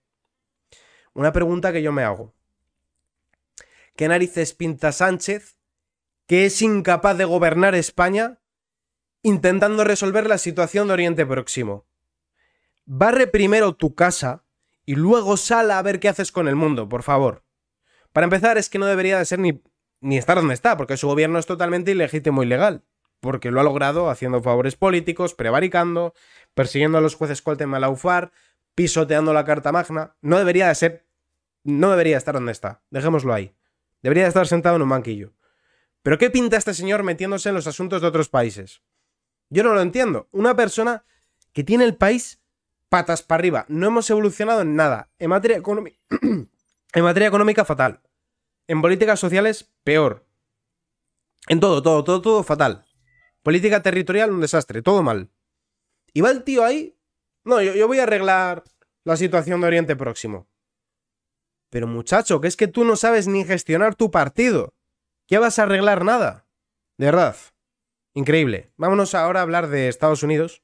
Una pregunta que yo me hago. ¿Qué narices pinta Sánchez, que es incapaz de gobernar España, intentando resolver la situación de Oriente Próximo. Barre primero tu casa y luego sal a ver qué haces con el mundo, por favor. Para empezar, es que no debería de ser ni, ni estar donde está, porque su gobierno es totalmente ilegítimo y legal, porque lo ha logrado haciendo favores políticos, prevaricando, persiguiendo a los jueces Colten Malaufar, pisoteando la Carta Magna. No debería de ser... No debería estar donde está. Dejémoslo ahí. Debería de estar sentado en un banquillo. Pero ¿qué pinta este señor metiéndose en los asuntos de otros países? Yo no lo entiendo. Una persona que tiene el país patas para arriba. No hemos evolucionado en nada. En materia, económica, fatal. En políticas sociales, peor. En todo, todo, todo, todo fatal. Política territorial, un desastre, todo mal. Y va el tío ahí. No, yo, voy a arreglar la situación de Oriente Próximo. Pero muchacho, que es que tú no sabes ni gestionar tu partido. Ya vas a arreglar nada. De verdad. Increíble. Vámonos ahora a hablar de Estados Unidos.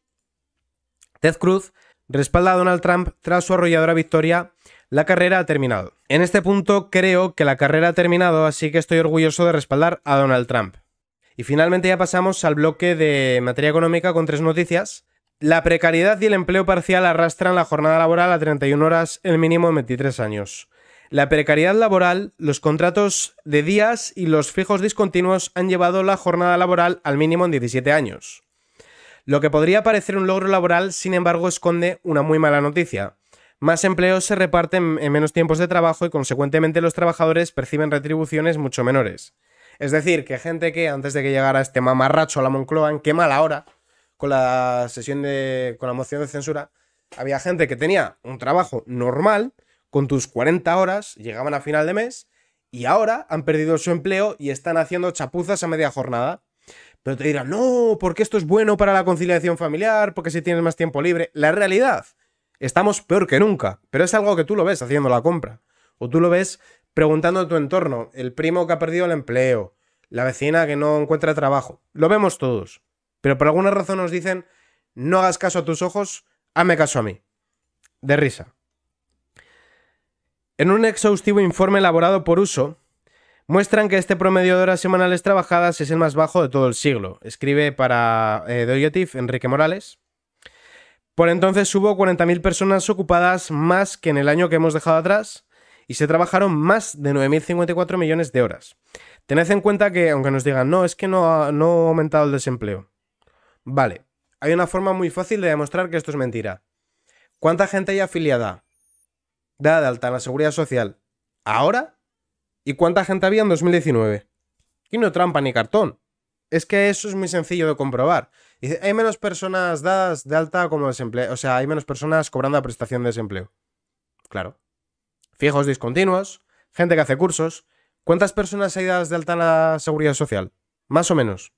Ted Cruz respalda a Donald Trump tras su arrolladora victoria. La carrera ha terminado. En este punto creo que la carrera ha terminado, así que estoy orgulloso de respaldar a Donald Trump. Y finalmente ya pasamos al bloque de materia económica con tres noticias. La precariedad y el empleo parcial arrastran la jornada laboral a 31 horas, el mínimo de 23 años. La precariedad laboral, los contratos de días y los fijos discontinuos han llevado la jornada laboral al mínimo en 17 años. Lo que podría parecer un logro laboral, sin embargo, esconde una muy mala noticia. Más empleos se reparten en menos tiempos de trabajo y consecuentemente los trabajadores perciben retribuciones mucho menores. Es decir, que gente que antes de que llegara este mamarracho a la Moncloa, en qué mala hora, con la sesión de. con la moción de censura, había gente que tenía un trabajo normal, con tus 40 horas, llegaban a final de mes y ahora han perdido su empleo y están haciendo chapuzas a media jornada. Pero te dirán, no, porque esto es bueno para la conciliación familiar, porque si tienes más tiempo libre. La realidad, estamos peor que nunca, pero es algo que tú lo ves haciendo la compra. O tú lo ves preguntando a tu entorno, el primo que ha perdido el empleo, la vecina que no encuentra trabajo. Lo vemos todos. Pero por alguna razón nos dicen, no hagas caso a tus ojos, hazme caso a mí. De risa. En un exhaustivo informe elaborado por Uso, muestran que este promedio de horas semanales trabajadas es el más bajo de todo el siglo. Escribe para eh, The Enrique Morales. Por entonces hubo 40.000 personas ocupadas más que en el año que hemos dejado atrás y se trabajaron más de 9.054 millones de horas. Tened en cuenta que, aunque nos digan, no, es que no no ha aumentado el desempleo. Vale, hay una forma muy fácil de demostrar que esto es mentira. ¿Cuánta gente hay afiliada? ¿Dada de alta en la seguridad social ahora y cuánta gente había en 2019. Y no trampa ni cartón. Es que eso es muy sencillo de comprobar. Dice, hay menos personas dadas de alta como desempleo. O sea, hay menos personas cobrando la prestación de desempleo. Claro. Fijos discontinuos, gente que hace cursos. ¿Cuántas personas hay dadas de alta en la seguridad social? Más o menos.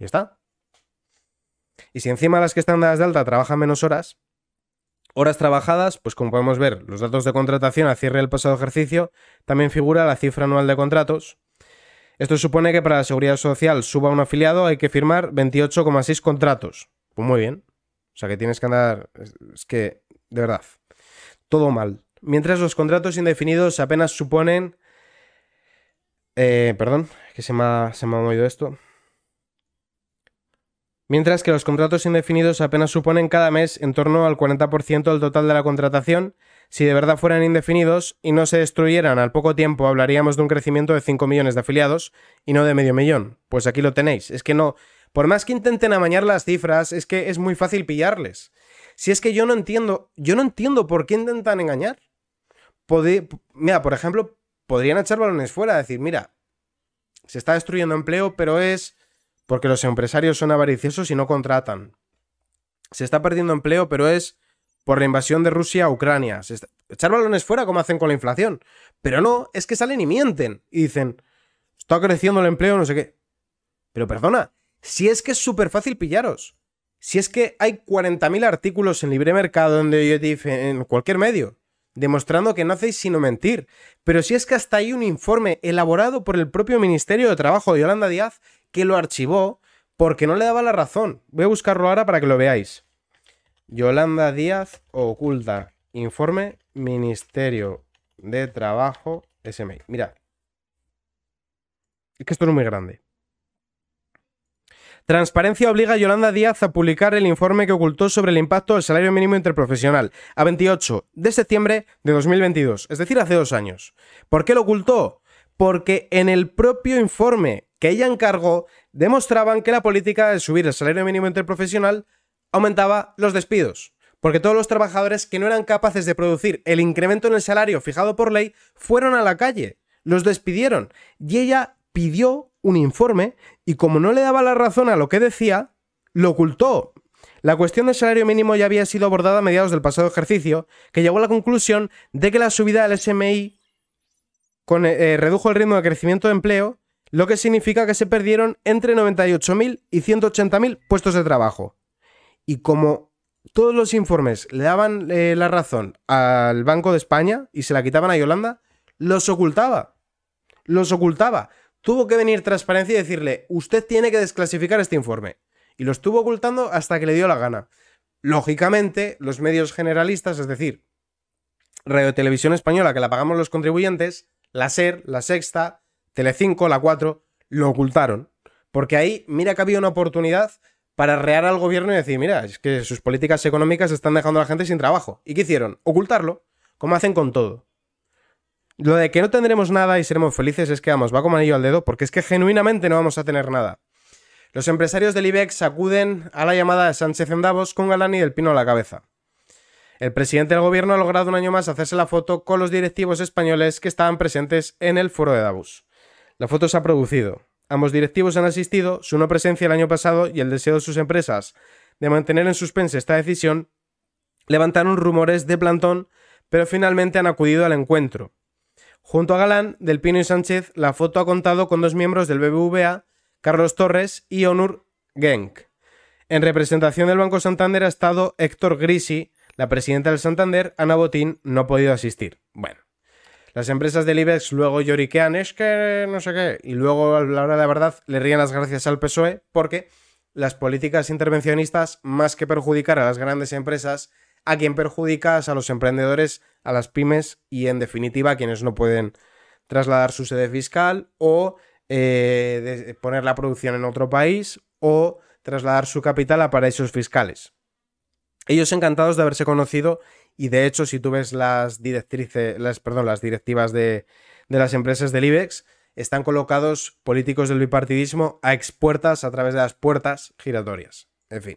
Y está. Y si encima las que están dadas de alta trabajan menos horas, Horas trabajadas, pues como podemos ver, los datos de contratación a cierre del pasado ejercicio también figura la cifra anual de contratos. Esto supone que para la seguridad social suba un afiliado hay que firmar 28,6 contratos. Pues muy bien. O sea que tienes que andar. Es que, de verdad, todo mal. Mientras los contratos indefinidos apenas suponen. Eh, perdón, que se se me ha movido esto mientras que los contratos indefinidos apenas suponen cada mes en torno al 40% del total de la contratación. Si de verdad fueran indefinidos y no se destruyeran al poco tiempo, hablaríamos de un crecimiento de 5 millones de afiliados y no de medio millón. Pues aquí lo tenéis. Es que no, por más que intenten amañar las cifras, es que es muy fácil pillarles. Si es que yo no entiendo, yo no entiendo por qué intentan engañar. mira, por ejemplo, podrían echar balones fuera, decir, mira, se está destruyendo empleo, pero es porque los empresarios son avariciosos y no contratan. Se está perdiendo empleo, pero es por la invasión de Rusia a Ucrania. Echar balones fuera como hacen con la inflación. Pero no, es que salen y mienten y dicen, está creciendo el empleo, no sé qué. Pero perdona, si es que es súper fácil pillaros. Si es que hay 40.000 artículos en libre mercado donde en cualquier medio demostrando que no hacéis sino mentir. Pero si es que hasta hay un informe elaborado por el propio Ministerio de Trabajo de Yolanda Díaz que lo archivó porque no le daba la razón. Voy a buscarlo ahora para que lo veáis. Yolanda Díaz oculta informe Ministerio de Trabajo SMI. mira Es que esto no es muy grande. Transparencia obliga a Yolanda Díaz a publicar el informe que ocultó sobre el impacto del salario mínimo interprofesional a 28 de septiembre de 2022, es decir, hace dos años. ¿Por qué lo ocultó? Porque en el propio informe que ella encargó demostraban que la política de subir el salario mínimo interprofesional aumentaba los despidos porque todos los trabajadores que no eran capaces de producir el incremento en el salario fijado por ley fueron a la calle, los despidieron y ella pidió un informe y como no le daba la razón a lo que decía, lo ocultó. La cuestión del salario mínimo ya había sido abordada a mediados del pasado ejercicio, que llegó a la conclusión de que la subida del SMI eh, eh, redujo el ritmo de crecimiento de empleo, lo que significa que se perdieron entre 98.000 y 180.000 puestos de trabajo. Y como todos los informes le daban eh, la razón al Banco de España y se la quitaban a Yolanda, los ocultaba. Los ocultaba. Tuvo que venir transparencia y decirle, usted tiene que desclasificar este informe. Y lo estuvo ocultando hasta que le dio la gana. Lógicamente, los medios generalistas, es decir, Radio Televisión Española, que la pagamos los contribuyentes, la SER, la Sexta, Telecinco, la 4, lo ocultaron. Porque ahí, mira que había una oportunidad para rear al gobierno y decir, mira, es que sus políticas económicas están dejando a la gente sin trabajo. ¿Y qué hicieron? Ocultarlo, como hacen con todo. Lo de que no tendremos nada y seremos felices es que vamos, va como anillo al dedo, porque es que genuinamente no vamos a tener nada. Los empresarios del IBEX acuden a la llamada de Sánchez en Davos con Galán y del Pino a la cabeza. El presidente del gobierno ha logrado un año más hacerse la foto con los directivos españoles que estaban presentes en el foro de Davos. La foto se ha producido. Ambos directivos han asistido, su no presencia el año pasado y el deseo de sus empresas de mantener en suspense esta decisión levantaron rumores de plantón, pero finalmente han acudido al encuentro. Junto a Galán, Del Pino y Sánchez, la foto ha contado con dos miembros del BBVA, Carlos Torres y Onur Genk. En representación del Banco Santander ha estado Héctor Grisi, la presidenta del Santander, Ana Botín, no ha podido asistir. Bueno, las empresas del IBEX luego lloriquean, es que no sé qué, y luego a la hora de la verdad le ríen las gracias al PSOE porque las políticas intervencionistas, más que perjudicar a las grandes empresas, a quien perjudicas, a los emprendedores, a las pymes y en definitiva a quienes no pueden trasladar su sede fiscal o eh, eh, poner la producción en otro país o trasladar su capital a paraísos fiscales. Ellos encantados de haberse conocido y de hecho si tú ves las, directrices, las, perdón, las directivas de, de las empresas del IBEX, están colocados políticos del bipartidismo a expuertas a través de las puertas giratorias. En fin.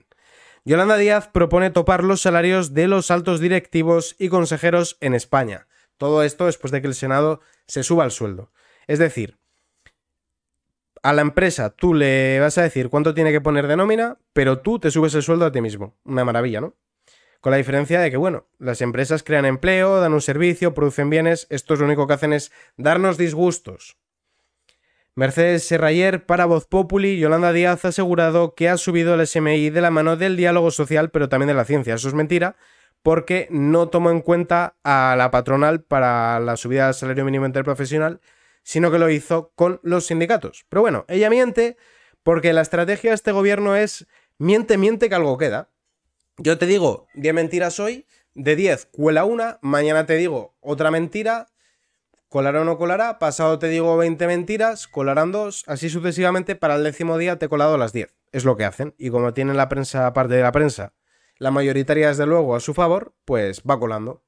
Yolanda Díaz propone topar los salarios de los altos directivos y consejeros en España. Todo esto después de que el Senado se suba el sueldo. Es decir, a la empresa tú le vas a decir cuánto tiene que poner de nómina, pero tú te subes el sueldo a ti mismo. Una maravilla, ¿no? Con la diferencia de que, bueno, las empresas crean empleo, dan un servicio, producen bienes, esto es lo único que hacen es darnos disgustos. Mercedes Serrayer para Voz Populi, Yolanda Díaz ha asegurado que ha subido el SMI de la mano del diálogo social, pero también de la ciencia. Eso es mentira, porque no tomó en cuenta a la patronal para la subida del salario mínimo interprofesional, sino que lo hizo con los sindicatos. Pero bueno, ella miente porque la estrategia de este gobierno es miente, miente que algo queda. Yo te digo 10 mentiras hoy, de 10 cuela una, mañana te digo otra mentira, Colará no colará, pasado te digo 20 mentiras, colarán dos, así sucesivamente para el décimo día te he colado las 10. Es lo que hacen. Y como tienen la prensa, aparte de la prensa, la mayoritaria desde luego a su favor, pues va colando.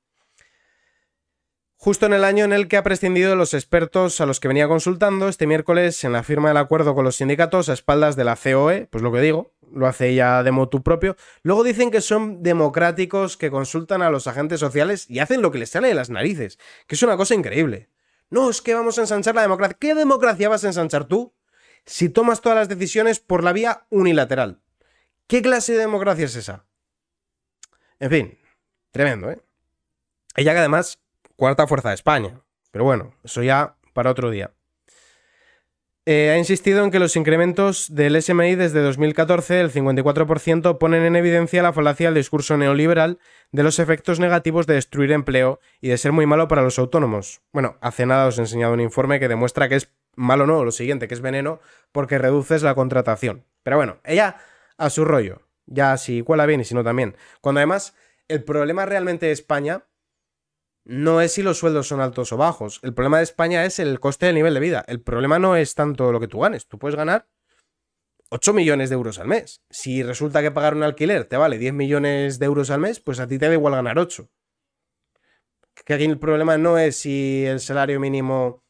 Justo en el año en el que ha prescindido de los expertos a los que venía consultando, este miércoles en la firma del acuerdo con los sindicatos a espaldas de la COE, pues lo que digo, lo hace ella de motu propio. Luego dicen que son democráticos, que consultan a los agentes sociales y hacen lo que les sale de las narices, que es una cosa increíble. No, es que vamos a ensanchar la democracia. ¿Qué democracia vas a ensanchar tú si tomas todas las decisiones por la vía unilateral? ¿Qué clase de democracia es esa? En fin, tremendo, ¿eh? Ella que además, cuarta fuerza de España. Pero bueno, eso ya para otro día. Eh, ha insistido en que los incrementos del SMI desde 2014 el 54% ponen en evidencia la falacia del discurso neoliberal de los efectos negativos de destruir empleo y de ser muy malo para los autónomos. Bueno, hace nada os he enseñado un informe que demuestra que es malo no, lo siguiente, que es veneno, porque reduces la contratación. Pero bueno, ella a su rollo, ya si cuela bien y si no también. Cuando además el problema realmente de España no es si los sueldos son altos o bajos. El problema de España es el coste del nivel de vida. El problema no es tanto lo que tú ganes. Tú puedes ganar 8 millones de euros al mes. Si resulta que pagar un alquiler te vale 10 millones de euros al mes, pues a ti te da igual ganar 8. Que aquí el problema no es si el salario mínimo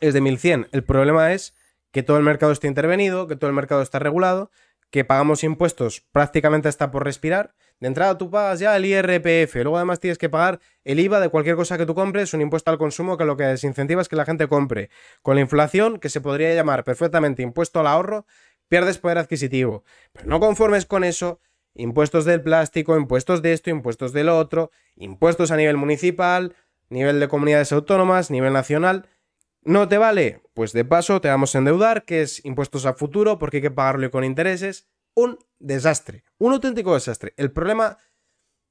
es de 1100. El problema es que todo el mercado está intervenido, que todo el mercado está regulado, que pagamos impuestos prácticamente hasta por respirar de entrada tú pagas ya el IRPF, luego además tienes que pagar el IVA de cualquier cosa que tú compres, un impuesto al consumo que lo que desincentiva es que la gente compre. Con la inflación, que se podría llamar perfectamente impuesto al ahorro, pierdes poder adquisitivo. Pero no conformes con eso, impuestos del plástico, impuestos de esto, impuestos del otro, impuestos a nivel municipal, nivel de comunidades autónomas, nivel nacional. ¿No te vale? Pues de paso te vamos a endeudar, que es impuestos a futuro, porque hay que pagarlo con intereses un desastre, un auténtico desastre. El problema,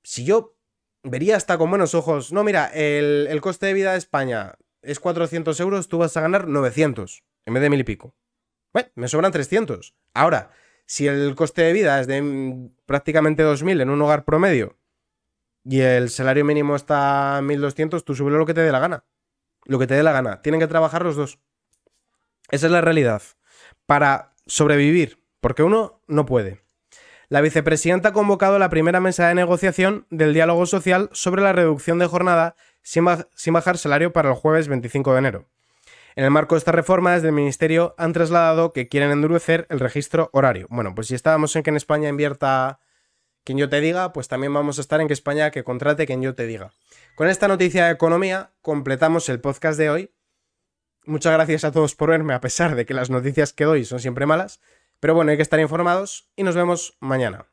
si yo vería hasta con buenos ojos, no, mira, el, coste de vida de España es 400 euros, tú vas a ganar 900 en vez de mil y pico. Bueno, me sobran 300. Ahora, si el coste de vida es de prácticamente 2.000 en un hogar promedio y el salario mínimo está 1.200, tú sube lo que te dé la gana. Lo que te dé la gana. Tienen que trabajar los dos. Esa es la realidad. Para sobrevivir porque uno no puede. La vicepresidenta ha convocado la primera mesa de negociación del diálogo social sobre la reducción de jornada sin, bajar salario para el jueves 25 de enero. En el marco de esta reforma, desde el Ministerio han trasladado que quieren endurecer el registro horario. Bueno, pues si estábamos en que en España invierta quien yo te diga, pues también vamos a estar en que España que contrate quien yo te diga. Con esta noticia de economía completamos el podcast de hoy. Muchas gracias a todos por verme, a pesar de que las noticias que doy son siempre malas. Pero bueno, hay que estar informados y nos vemos mañana.